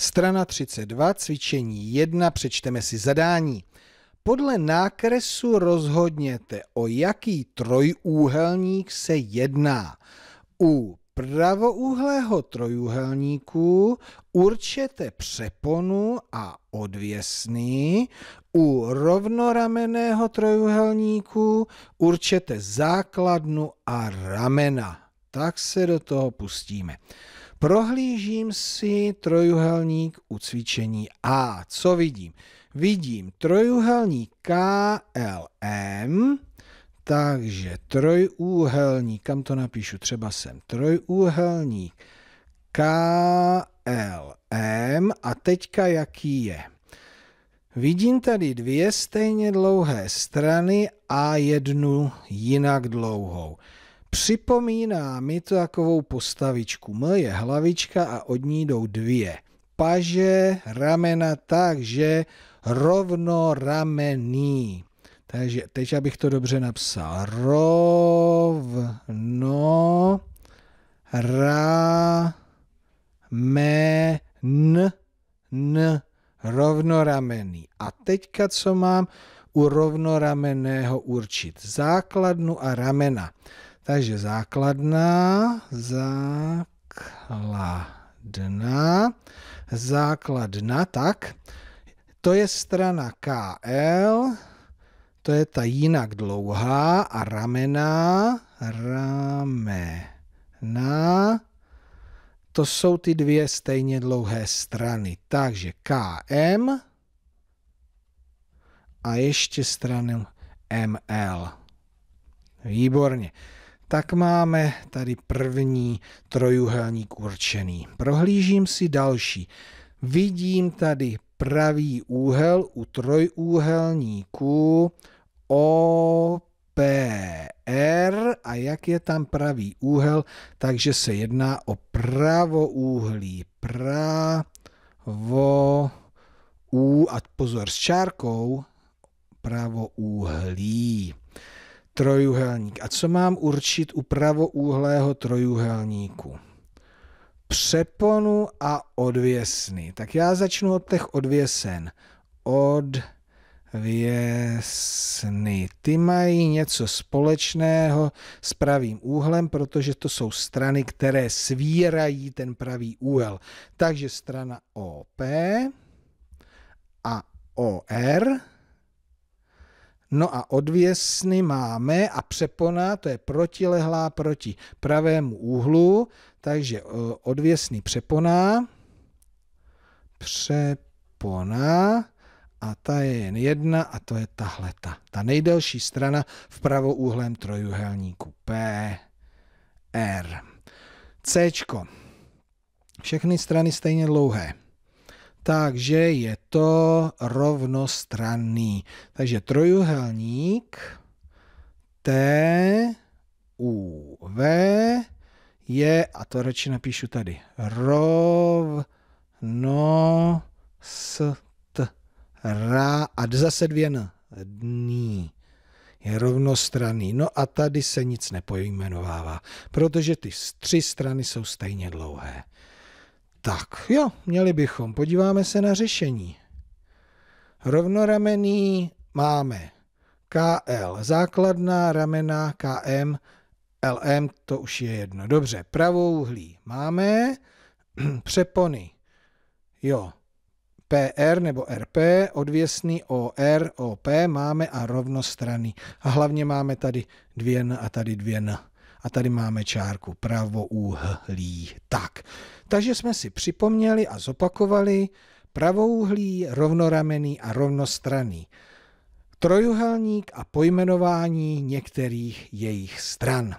Strana 32, cvičení 1, přečteme si zadání. Podle nákresu rozhodněte, o jaký trojúhelník se jedná. U pravoúhlého trojúhelníku určete přeponu a odvěsny. u rovnorameného trojúhelníku určete základnu a ramena. Tak se do toho pustíme. Prohlížím si trojuhelník u cvičení A. Co vidím? Vidím trojuhelník KLM, takže trojúhelník, kam to napíšu, třeba sem, trojúhelník KLM a teďka jaký je? Vidím tady dvě stejně dlouhé strany a jednu jinak dlouhou. Připomíná mi to takovou postavičku. M je hlavička a od ní jdou dvě. Paže, ramena takže rovno ramení. Takže teď, abych to dobře napsal. Rovno ramen n rovnoramený. A teďka co mám u rovnorameného určit? Základnu a ramena. Takže základna, základna, základna, tak. To je strana KL, to je ta jinak dlouhá a ramena, ramena, to jsou ty dvě stejně dlouhé strany. Takže KM a ještě stranu ML. Výborně tak máme tady první trojuhelník určený. Prohlížím si další. Vidím tady pravý úhel u trojúhelníku OPR a jak je tam pravý úhel, takže se jedná o pravoúhlí. Pravo U a pozor s čárkou pravoúhlí trojuhelník. A co mám určit u pravoúhlého trojuhelníku? Přeponu a odvěsny. Tak já začnu od těch odvěsen. Odvěsny. Ty mají něco společného s pravým úhlem, protože to jsou strany, které svírají ten pravý úhel. Takže strana OP a OR No a odvěsny máme a přepona, to je protilehlá proti pravému úhlu, takže e, odvěsny přepona, přepona a ta je jen jedna a to je tahle ta, ta nejdelší strana v pravoúhlém trojuhelníku P, R. C. Všechny strany stejně dlouhé takže je to rovnostranný. Takže T U V je, a to radši napíšu tady, rovno ra a zase dvě n, dní. Je rovnostranný. No a tady se nic nepojmenovává, protože ty tři strany jsou stejně dlouhé. Tak jo, měli bychom. Podíváme se na řešení. Rovnoramený máme KL, základná ramena KM, LM, to už je jedno. Dobře, pravou uhlí máme, přepony, jo, PR nebo RP, odvěsný OR, OP máme a rovnostranný. A hlavně máme tady dvě N a tady dvě N a tady máme čárku pravouhlí. Tak, takže jsme si připomněli a zopakovali pravouhlí, rovnoramený a rovnostraný trojuhelník a pojmenování některých jejich stran.